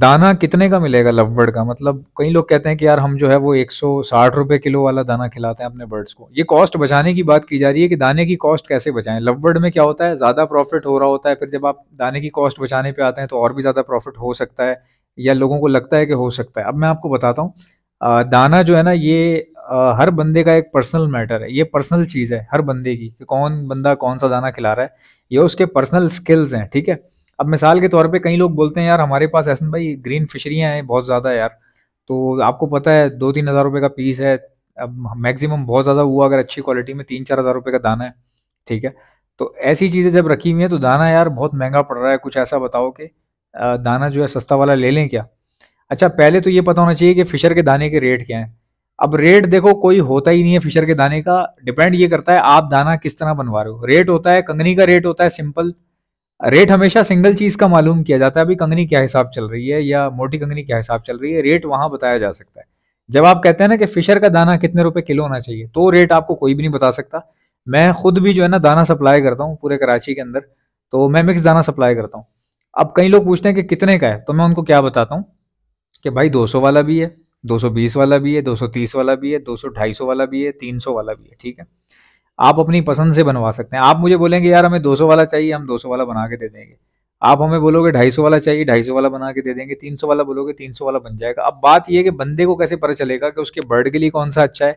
दाना कितने का मिलेगा लव बर्ड का मतलब कई लोग कहते हैं कि यार हम जो है वो एक सौ साठ किलो वाला दाना खिलाते हैं अपने बर्ड्स को ये कॉस्ट बचाने की बात की जा रही है कि दाने की कॉस्ट कैसे बचाएं लव बर्ड में क्या होता है ज़्यादा प्रॉफिट हो रहा होता है फिर जब आप दाने की कॉस्ट बचाने पे आते हैं तो और भी ज़्यादा प्रॉफिट हो सकता है या लोगों को लगता है कि हो सकता है अब मैं आपको बताता हूँ दाना जो है ना ये आ, हर बंदे का एक पर्सनल मैटर है ये पर्सनल चीज़ है हर बंदे की कि कौन बंदा कौन सा दाना खिला रहा है ये उसके पर्सनल स्किल्स हैं ठीक है अब मिसाल के तौर पे कई लोग बोलते हैं यार हमारे पास ऐसा भाई ग्रीन फिशरियाँ हैं बहुत ज़्यादा यार तो आपको पता है दो तीन हज़ार रुपये का पीस है अब मैक्सिमम बहुत ज़्यादा हुआ अगर अच्छी क्वालिटी में तीन चार हज़ार रुपये का दाना है ठीक है तो ऐसी चीज़ें जब रखी हुई हैं तो दाना यार बहुत महंगा पड़ रहा है कुछ ऐसा बताओ कि दाना जो है सस्ता वाला ले लें क्या अच्छा पहले तो ये पता होना चाहिए कि फ़िशर के दाने के रेट क्या हैं अब रेट देखो कोई होता ही नहीं है फिशर के दाने का डिपेंड ये करता है आप दाना किस तरह बनवा रहे हो रेट होता है कंगनी का रेट होता है सिंपल रेट हमेशा सिंगल चीज का मालूम किया जाता है अभी कंगनी क्या हिसाब चल रही है या मोटी कंगनी क्या हिसाब चल रही है रेट वहां बताया जा सकता है जब आप कहते हैं ना कि फिशर का दाना कितने रुपए किलो होना चाहिए तो रेट आपको कोई भी नहीं बता सकता मैं खुद भी जो है ना दाना सप्लाई करता हूँ पूरे कराची के अंदर तो मैं मिक्स दाना सप्लाई करता हूँ अब कई लोग पूछते हैं कि कितने का है तो मैं उनको क्या बताता हूँ कि भाई 200 वाला भी है 220 वाला भी है 230 वाला भी है दो सौ वाला भी है 300 वाला भी है ठीक है आप अपनी पसंद से बनवा सकते हैं आप मुझे बोलेंगे यार हमें 200 वाला चाहिए हम 200 वाला बना के दे देंगे आप हमें बोलोगे 250 वाला चाहिए 250 वाला बना के दे देंगे 300 वाला बोलोगे 300 वाला बन जाएगा अब बात यह कि बंदे को कैसे पता चलेगा कि उसके बर्ड के लिए कौन सा अच्छा है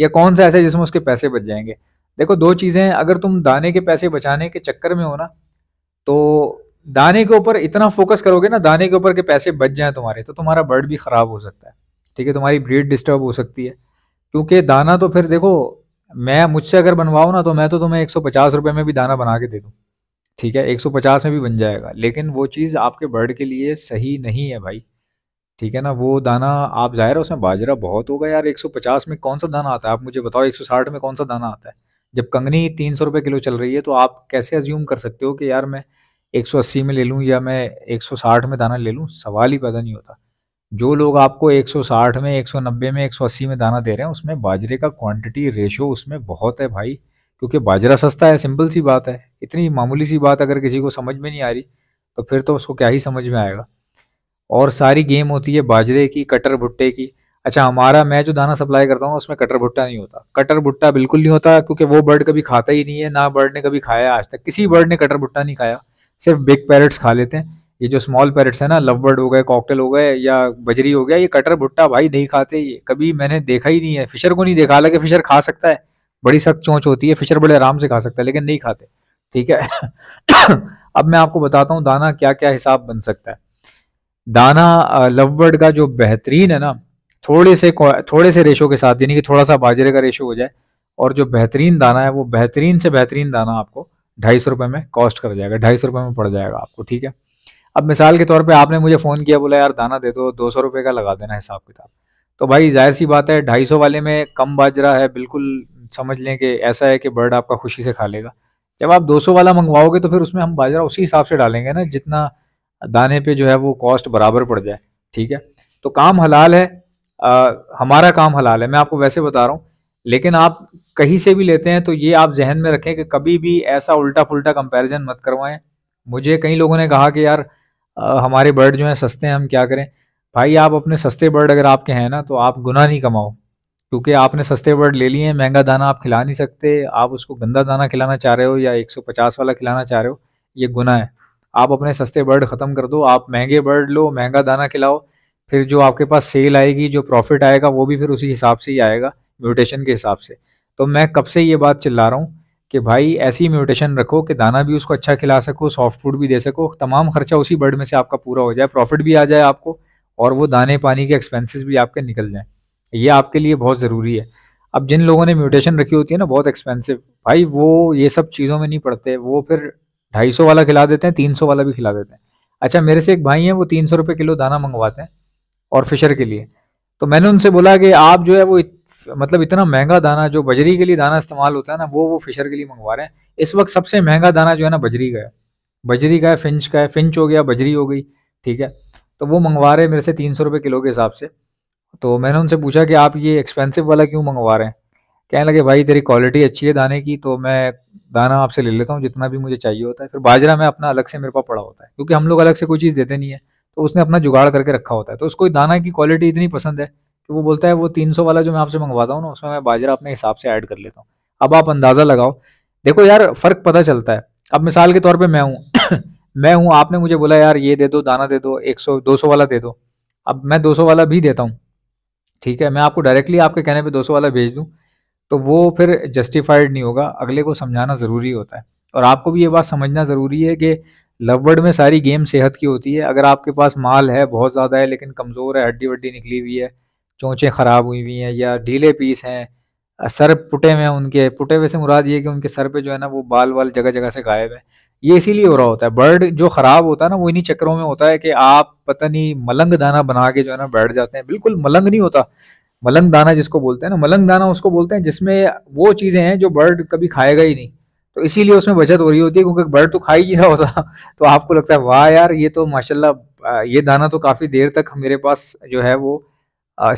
या कौन सा ऐसा है जिसमें उसके पैसे बच जाएंगे देखो दो चीज़ें हैं अगर तुम दाने के पैसे बचाने के चक्कर में हो ना तो दाने के ऊपर इतना फोकस करोगे ना दाने के ऊपर के पैसे बच जाएं तुम्हारे तो तुम्हारा बर्ड भी ख़राब हो सकता है ठीक है तुम्हारी ब्रीड डिस्टर्ब हो सकती है क्योंकि दाना तो फिर देखो मैं मुझसे अगर बनवाओ ना तो मैं तो तुम्हें एक सौ में भी दाना बना के दे दूँ ठीक है 150 में भी बन जाएगा लेकिन वो चीज़ आपके बर्ड के लिए सही नहीं है भाई ठीक है ना वो दाना आप ज़ाहिर है उसमें बाजरा बहुत होगा यार 150 में कौन सा दाना आता है आप मुझे बताओ 160 में कौन सा दाना आता है जब कंगनी तीन सौ किलो चल रही है तो आप कैसे अज्यूम कर सकते हो कि यार मैं 180 में ले लूँ या मैं 160 में दाना ले लूँ सवाल ही पैदा नहीं होता जो लोग आपको 160 में 190 में 180 में दाना दे रहे हैं उसमें बाजरे का क्वांटिटी रेशो उसमें बहुत है भाई क्योंकि बाजरा सस्ता है सिंपल सी बात है इतनी मामूली सी बात अगर किसी को समझ में नहीं आ रही तो फिर तो उसको क्या ही समझ में आएगा और सारी गेम होती है बाजरे की कटर भुट्टे की अच्छा हमारा मैं जो दाना सप्लाई करता हूँ उसमें कटर भुट्टा नहीं होता कटर भुट्टा बिल्कुल नहीं होता क्योंकि वो बर्ड कभी खाता ही नहीं है ना बर्ड ने कभी खाया आज तक किसी बर्ड ने कटर भुट्टा नहीं खाया सिर्फ बिग पैरट्स खा लेते हैं ये जो स्मॉल पैरेट्स है ना लवबर्ड हो गए कॉकटेल हो गए या बजरी हो गया ये कटर भुट्टा भाई नहीं खाते ये कभी मैंने देखा ही नहीं है फिशर को नहीं देखा हालांकि फिशर खा सकता है बड़ी सख्त चोंच होती है फिशर बड़े आराम से खा सकता है लेकिन नहीं खाते ठीक है अब मैं आपको बताता हूँ दाना क्या क्या हिसाब बन सकता है दाना लवबर्ड का जो बेहतरीन है ना थोड़े से थोड़े से रेशो के साथ यानी कि थोड़ा सा बाजरे का रेशो हो जाए और जो बेहतरीन दाना है वो बेहतरीन से बेहतरीन दाना आपको ढाई सौ रुपये में कॉस्ट कर जाएगा ढाई सौ रुपये में पड़ जाएगा आपको ठीक है अब मिसाल के तौर पे आपने मुझे फ़ोन किया बोला यार दाना दे दो दो सौ रुपये का लगा देना हिसाब किताब तो भाई जाहिर सी बात है ढाई सौ वाले में कम बाजरा है बिल्कुल समझ लें कि ऐसा है कि बर्ड आपका खुशी से खा लेगा जब आप दो सौ वाला मंगवाओगे तो फिर उसमें हम बाजरा उसी हिसाब से डालेंगे ना जितना दाने पर जो है वो कॉस्ट बराबर पड़ जाए ठीक है तो काम हलाल है आ, हमारा काम हलाल है मैं आपको वैसे बता रहा हूँ लेकिन आप कहीं से भी लेते हैं तो ये आप जहन में रखें कि कभी भी ऐसा उल्टा पुल्टा कंपैरिजन मत करवाएं मुझे कई लोगों ने कहा कि यार हमारे बर्ड जो हैं सस्ते हैं हम क्या करें भाई आप अपने सस्ते बर्ड अगर आपके हैं ना तो आप गुना नहीं कमाओ क्योंकि आपने सस्ते बर्ड ले लिए हैं महंगा दाना आप खिला नहीं सकते आप उसको गंदा दाना खिलाना चाह रहे हो या 150 वाला खिलाना चाह रहे हो ये गुना है आप अपने सस्ते बर्ड ख़त्म कर दो आप महंगे बर्ड लो महंगा दाना खिलाओ फिर जो आपके पास सेल आएगी जो प्रॉफिट आएगा वो भी फिर उसी हिसाब से ही आएगा म्यूटेशन के हिसाब से तो मैं कब से ये बात चिल्ला रहा हूँ कि भाई ऐसी म्यूटेशन रखो कि दाना भी उसको अच्छा खिला सको सॉफ्ट फूड भी दे सको तमाम खर्चा उसी बर्ड में से आपका पूरा हो जाए प्रॉफिट भी आ जाए आपको और वो दाने पानी के एक्सपेंसेस भी आपके निकल जाएं ये आपके लिए बहुत ज़रूरी है अब जिन लोगों ने म्यूटेशन रखी होती है ना बहुत एक्सपेंसिव भाई वो ये सब चीज़ों में नहीं पड़ते वो फिर ढाई सौ वाला खिला देते हैं तीन सौ वाला भी खिला देते हैं अच्छा मेरे से एक भाई हैं वो तीन सौ रुपये किलो दाना मंगवाते हैं और फिशर के लिए तो मैंने उनसे बोला कि आप जो है वो मतलब इतना महंगा दाना जो बजरी के लिए दाना इस्तेमाल होता है ना वो वो फिशर के लिए मंगवा रहे हैं इस वक्त सबसे महंगा दाना जो है ना बजरी का है बजरी का है फिंच का है फिंच हो गया बजरी हो गई ठीक है तो वो मंगवा रहे हैं मेरे से तीन सौ रुपये किलो के हिसाब से तो मैंने उनसे पूछा कि आप ये एक्सपेंसिव वाला क्यों मंगवा रहे हैं कहने लगे भाई तेरी क्वालिटी अच्छी है दाने की तो मैं दाना आपसे ले लेता हूँ जितना भी मुझे चाहिए होता है फिर बाजरा मैं अपना अलग से मेरे पास पड़ा होता है क्योंकि हम लोग अलग से कोई चीज़ देते नहीं है तो उसने अपना जुगाड़ करके रखा होता है तो उसको दाना की क्वालिटी इतनी पसंद है कि वो बोलता है वो तीन सौ वाला जो मैं आपसे मंगवाता हूँ ना उसमें मैं बाजरा अपने हिसाब से ऐड कर लेता हूँ अब आप अंदाज़ा लगाओ देखो यार फ़र्क पता चलता है अब मिसाल के तौर पर मैं हूँ मैं हूँ आपने मुझे बोला यार ये दे दो दाना दे दो एक सौ दो सौ वाला दे दो अब मैं दो सौ वाला भी देता हूँ ठीक है मैं आपको डायरेक्टली आपके कहने पर दो सौ वाला भेज दूँ तो वो फिर जस्टिफाइड नहीं होगा अगले को समझाना ज़रूरी होता है और आपको भी ये बात समझना ज़रूरी है कि लववर्ड में सारी गेम सेहत की होती है अगर आपके पास माल है बहुत ज़्यादा है लेकिन कमज़ोर है हड्डी वड्डी निकली हुई है चोंचें ख़राब हुई हुई हैं या ढीले पीस हैं सर पुटे में उनके पुटे हुए से मुराद ये कि उनके सर पे जो है ना वो बाल वाल जगह जगह से गायब है ये इसीलिए हो रहा होता है बर्ड जो ख़राब होता है ना वो इन्हीं चक्करों में होता है कि आप पता नहीं मलंग दाना बना के जो है ना बैठ जाते हैं बिल्कुल मलंग नहीं होता मलंग दाना जिसको बोलते हैं ना मलंग दाना उसको बोलते हैं जिसमें वो चीज़ें हैं जो बर्ड कभी खाएगा ही नहीं तो इसीलिए उसमें बचत हो रही होती है क्योंकि बर्ड तो खा ही रहा होता तो आपको लगता है वाह यार ये तो माशाल्लाह ये दाना तो काफ़ी देर तक मेरे पास जो है वो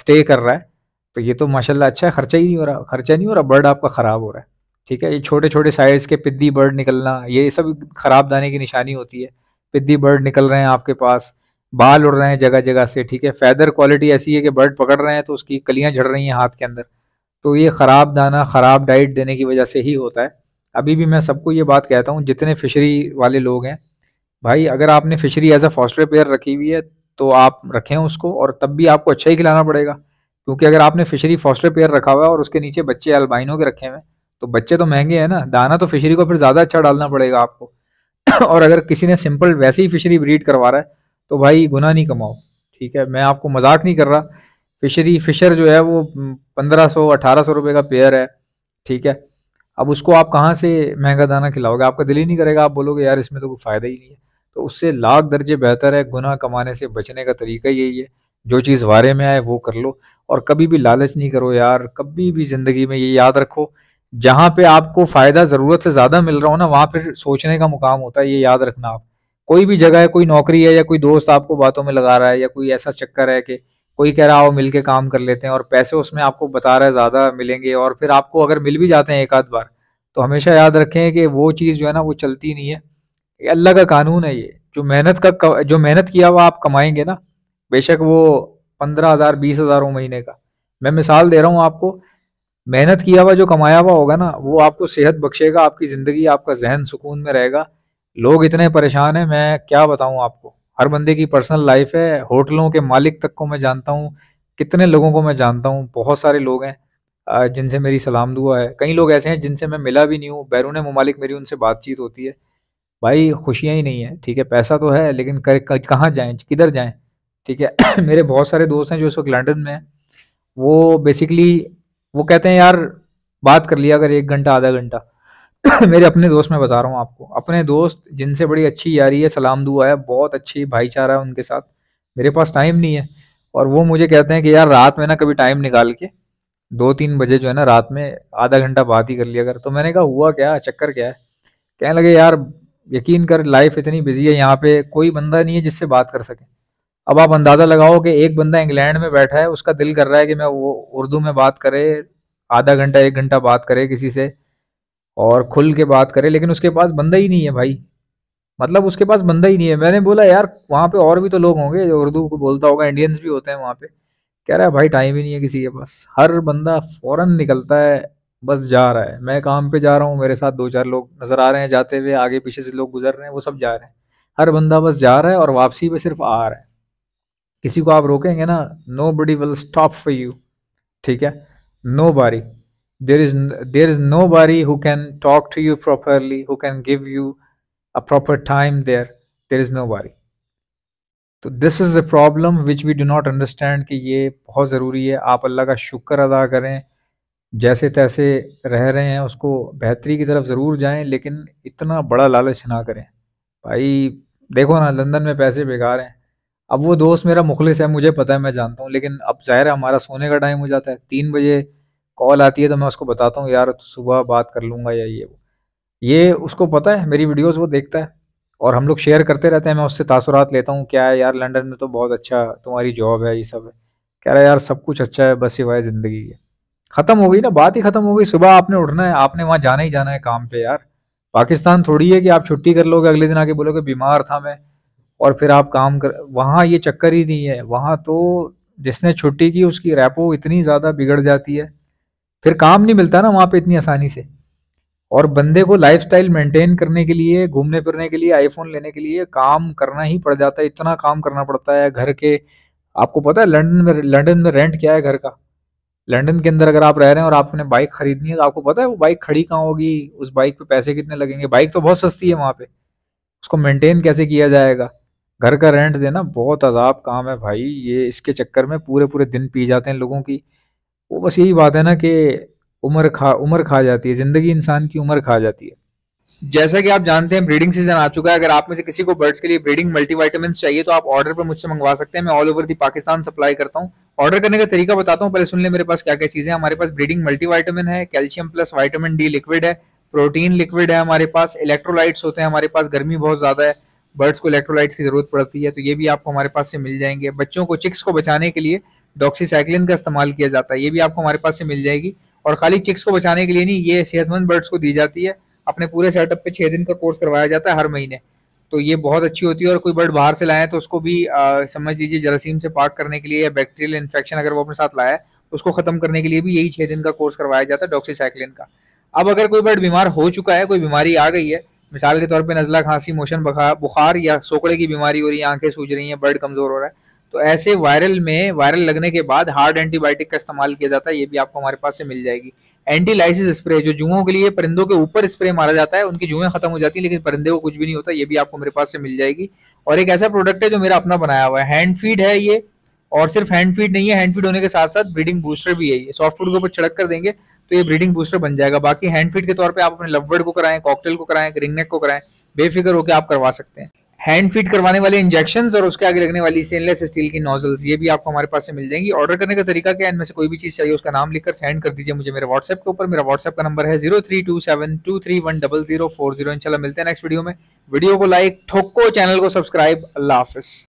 स्टे कर रहा है तो ये तो माशाल्लाह अच्छा है खर्चा ही नहीं हो रहा खर्चा नहीं हो रहा बर्ड आपका ख़राब हो रहा है ठीक है ये छोटे छोटे साइज़ के पिद्दी बर्ड निकलना ये सब ख़राब दाने की निशानी होती है पिद्दी बर्ड निकल रहे हैं आपके पास बाल उड़ रहे हैं जगह जगह से ठीक है फैदर क्वालिटी ऐसी है कि बर्ड पकड़ रहे हैं तो उसकी कलियाँ झड़ रही हैं हाथ के अंदर तो ये ख़राब दाना ख़राब डाइट देने की वजह से ही होता है अभी भी मैं सबको ये बात कहता हूँ जितने फिशरी वाले लोग हैं भाई अगर आपने fishery as a foster pair रखी हुई है तो आप रखें उसको और तब भी आपको अच्छा ही खिलाना पड़ेगा क्योंकि अगर आपने फिशरी फॉस्टर पेयर रखा हुआ है और उसके नीचे बच्चे अल्बाइनों के रखे हुए हैं तो बच्चे तो महंगे हैं ना दाना तो फिशरी को फिर ज़्यादा अच्छा डालना पड़ेगा आपको और अगर किसी ने सिंपल वैसे ही फिशरी ब्रीड करवा रहा है तो भाई गुना नहीं कमाओ ठीक है मैं आपको मजाक नहीं कर रहा फिशरी फिशर जो है वो पंद्रह सौ अठारह सौ रुपये का पेयर है ठीक है अब उसको आप कहाँ से महंगा दाना खिलाओगे आपका दिल ही नहीं करेगा आप बोलोगे यार इसमें तो कोई फ़ायदा ही नहीं है तो उससे लाख दर्जे बेहतर है गुनाह कमाने से बचने का तरीका यही है जो चीज़ वारे में आए वो कर लो और कभी भी लालच नहीं करो यार कभी भी ज़िंदगी में ये याद रखो जहाँ पे आपको फ़ायदा ज़रूरत से ज़्यादा मिल रहा हो ना वहाँ पर सोचने का मुकाम होता है ये याद रखना आप कोई भी जगह है कोई नौकरी है या कोई दोस्त आपको बातों में लगा रहा है या कोई ऐसा चक्कर है कि कोई कह रहा हो मिल के काम कर लेते हैं और पैसे उसमें आपको बता रहा है ज़्यादा मिलेंगे और फिर आपको अगर मिल भी जाते हैं एक आध बार तो हमेशा याद रखें कि वो चीज़ जो है ना वो चलती नहीं है अल्लाह का कानून है ये जो मेहनत का जो मेहनत किया हुआ आप कमाएंगे ना बेशक वो पंद्रह हज़ार बीस हज़ार हो महीने का मैं मिसाल दे रहा हूँ आपको मेहनत किया हुआ जो कमाया हुआ होगा ना वो आपको सेहत बख्शेगा आपकी ज़िंदगी आपका जहन सुकून में रहेगा लोग इतने परेशान हैं मैं क्या बताऊँ आपको हर बंदे की पर्सनल लाइफ है होटलों के मालिक तक को मैं जानता हूँ कितने लोगों को मैं जानता हूँ बहुत सारे लोग हैं जिनसे मेरी सलाम दुआ है कई लोग ऐसे हैं जिनसे मैं मिला भी नहीं हूँ बैरून ममालिक मेरी उनसे बातचीत होती है भाई खुशियाँ ही नहीं है ठीक है पैसा तो है लेकिन कर कहाँ जाएँ किधर जाएँ ठीक है मेरे बहुत सारे दोस्त हैं जो इस वक्त लंडन में हैं वो बेसिकली वो कहते हैं यार बात कर लिया अगर एक घंटा आधा घंटा मेरे अपने दोस्त मैं बता रहा हूँ आपको अपने दोस्त जिनसे बड़ी अच्छी यारी है सलाम दुआ है बहुत अच्छी भाईचारा है उनके साथ मेरे पास टाइम नहीं है और वो मुझे कहते हैं कि यार रात में ना कभी टाइम निकाल के दो तीन बजे जो है ना रात में आधा घंटा बात ही कर लिया कर तो मैंने कहा हुआ क्या चक्कर क्या है कहने लगे यार यकीन कर लाइफ इतनी बिजी है यहाँ पे कोई बंदा नहीं है जिससे बात कर सके अब आप अंदाज़ा लगाओ कि एक बंदा इंग्लैंड में बैठा है उसका दिल कर रहा है कि मैं वो उर्दू में बात करे आधा घंटा एक घंटा बात करे किसी से और खुल के बात करे लेकिन उसके पास बंदा ही नहीं है भाई मतलब उसके पास बंदा ही नहीं है मैंने बोला यार वहाँ पे और भी तो लोग होंगे जो उर्दू को बोलता होगा इंडियंस भी होते हैं वहाँ पे कह रहा है भाई टाइम ही नहीं है किसी के पास हर बंदा फ़ौरन निकलता है बस जा रहा है मैं काम पे जा रहा हूँ मेरे साथ दो चार लोग नज़र आ रहे हैं जाते हुए आगे पीछे से लोग गुजर रहे हैं वो सब जा रहे हैं हर बंदा बस जा रहा है और वापसी पे सिर्फ आ रहा है किसी को आप रोकेंगे ना nobody will stop for you ठीक है nobody there is there is nobody who can talk to you properly who can give you a proper time there there is nobody तो this is the problem which we do not understand कि ये बहुत ज़रूरी है आप अल्लाह का शुक्र अदा करें जैसे तैसे रह रहे हैं उसको बेहतरी की तरफ ज़रूर जाएं लेकिन इतना बड़ा लालच ना करें भाई देखो ना लंदन में पैसे बेकार हैं अब वो दोस्त मेरा मुखलिस है मुझे पता है मैं जानता हूँ लेकिन अब ज़ाहिर है हमारा सोने का टाइम हो जाता है तीन बजे कॉल आती है तो मैं उसको बताता हूँ यार सुबह बात कर लूँगा या ये वो ये उसको पता है मेरी वीडियोस वो देखता है और हम लोग शेयर करते रहते हैं मैं उससे तासुरात लेता हूँ क्या है यार लंदन में तो बहुत अच्छा तुम्हारी जॉब है ये सब है कह रहा है यार सब कुछ अच्छा है बस सिवाय ज़िंदगी है खत्म हो गई ना बात ही खत्म हो गई सुबह आपने उठना है आपने वहां जाना ही जाना है काम पे यार पाकिस्तान थोड़ी है कि आप छुट्टी कर लोगे अगले दिन आके बोलोगे बीमार था मैं और फिर आप काम कर वहाँ ये चक्कर ही नहीं है वहाँ तो जिसने छुट्टी की उसकी रैपो इतनी ज़्यादा बिगड़ जाती है फिर काम नहीं मिलता ना वहाँ पे इतनी आसानी से और बंदे को लाइफ मेंटेन करने के लिए घूमने फिरने के लिए आईफोन लेने के लिए काम करना ही पड़ जाता है इतना काम करना पड़ता है घर के आपको पता है लंडन में लंडन में रेंट क्या है घर का लंदन के अंदर अगर आप रह रहे हैं और आपने बाइक खरीदनी है तो आपको पता है वो बाइक खड़ी कहाँ होगी उस बाइक पे पैसे कितने लगेंगे बाइक तो बहुत सस्ती है वहाँ पे उसको मेंटेन कैसे किया जाएगा घर का रेंट देना बहुत अजाब काम है भाई ये इसके चक्कर में पूरे पूरे दिन पी जाते हैं लोगों की वो बस यही बात है ना कि उम्र खा उम्र खा जाती है ज़िंदगी इंसान की उम्र खा जाती है जैसा कि आप जानते हैं ब्रीडिंग सीजन आ चुका है अगर आप में से किसी को बर्ड्स के लिए ब्रीडिंग मल्टीवाइटामिन चाहिए तो आप ऑर्डर पर मुझसे मंगवा सकते हैं मैं all over the Pakistan supply करता हूँ ऑर्डर करने का तरीका बताता हूँ पहले सुन ले मेरे पास क्या क्या चीज़ें हमारे पास ब्रीडिंग मल्टीवाइटामिन है calcium plus vitamin D liquid है प्रोटीन लिक्विड है हमारे पास इलेक्ट्रोलाइट्स होते हैं हमारे पास गर्मी बहुत ज़्यादा है बर्ड्स को इलेक्ट्रोलाइट्स की ज़रूरत पड़ती है तो ये भी आपको हमारे पास से मिल जाएंगे बच्चों को चिक्स को बचाने के लिए डॉक्सीसाइक्लिन का इस्तेमाल किया जाता है ये भी आपको हमारे पास से मिल जाएगी और खाली चिक्स को बचाने के लिए नहीं ये सेहतमंद बर्ड्स को दी जाती है अपने पूरे सेटअप पे छह दिन का कोर्स करवाया जाता है हर महीने तो ये बहुत अच्छी होती है और कोई बर्ड बाहर से लाए तो उसको भी आ, समझ लीजिए जरासीम से पाक करने के लिए या बैक्टीरियल इन्फेक्शन अगर वो अपने साथ लाया तो उसको खत्म करने के लिए भी यही छह दिन का कोर्स करवाया जाता है डॉक्सीसाइक्लिन का अब अगर कोई बर्ड बीमार हो चुका है कोई बीमारी आ गई है मिसाल के तौर पर नज़ला खांसी मोशन बुखार या सोकड़े की बीमारी हो रही है आंखें सूझ रही हैं बर्ड कमज़ोर हो रहा है तो ऐसे वायरल में वायरल लगने के बाद हार्ड एंटीबायोटिक का इस्तेमाल किया जाता है ये भी आपको हमारे पास से मिल जाएगी एंटी लाइसिस स्प्रे जो जुओं के लिए परिंदों के ऊपर स्प्रे मारा जाता है उनकी जुएं खत्म हो जाती है लेकिन परिंदे को कुछ भी नहीं होता ये भी आपको मेरे पास से मिल जाएगी और एक ऐसा प्रोडक्ट है जो मेरा अपना बनाया हुआ है हैंड फीड है ये और सिर्फ हैंड फीड नहीं है हैंड फीड होने के साथ साथ ब्रीडिंग बूस्टर भी है ये सॉफ्ट फूड के ऊपर छिड़क कर देंगे तो ये ब्रीडिंग बूस्टर बन जाएगा बाकी हैंड फीड के तौर पर आप अपने लवबर्ड को कराएं कॉकटेल को कराएं रिंगनेक को कराएं बेफिक्र होकर आप करवा सकते हैं हैंड फीड करवाने वाले इंजेक्शन और उसके आगे लगने वाली स्टेनलेस स्टील की नोजल्स ये भी आपको हमारे पास से मिल जाएंगी ऑर्डर करने का तरीका क्या है इनमें से कोई भी चीज़ चाहिए उसका नाम लिखकर सेंड कर दीजिए मुझे मेरे व्हाट्सएप के ऊपर मेरा व्हाट्सएप का नंबर है zero three two seven two three one double zero four zero इनशाला मिलते हैं नेक्स्ट वीडियो में वीडियो को लाइक ठोको चैनल को सब्सक्राइब अल्लाह हाफिज़